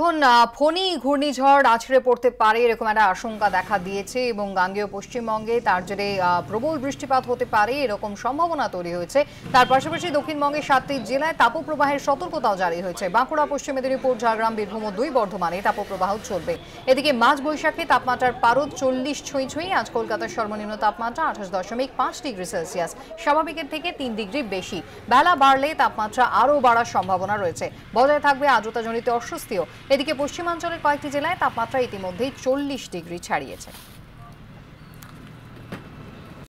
এখন ফণি ঘূর্ণিঝড় আছড়ে পড়তে পারে এরকম একটা আশঙ্কা দেখা দিয়েছে এবং গাঙ্গেয় পশ্চিমবঙ্গে তার জেরে প্রবল বৃষ্টিপাত হতে পারে এরকম সম্ভাবনা তৈরি হয়েছে তার পাশাপাশি দক্ষিণবঙ্গের সাতটি জেলায় তাপপ্রবাহের সতর্কতাও জারি হয়েছে বাঁকুড়া পশ্চিম মেদিনীপুর ঝাড়গ্রাম বীরভূম ও দুই বর্ধমানে তাপপ্রবাহ চলবে এদিকে মাঝ বৈশাখে তাপমাত্রার পারদ চল্লিশ ছুঁই ছুঁই আজ কলকাতার সর্বনিম্ন তাপমাত্রা আঠাশ দশমিক পাঁচ ডিগ্রি সেলসিয়াস স্বাভাবিকের থেকে তিন ডিগ্রি বেশি বেলা বাড়লে তাপমাত্রা আরও বাড়ার সম্ভাবনা রয়েছে বজায় থাকবে আর্দ্রতাজনিত অস্বস্তিও এদিকে পশ্চিমাঞ্চলের কয়েকটি জেলায় তাপমাত্রা ইতিমধ্যেই চল্লিশ ডিগ্রি ছাড়িয়েছে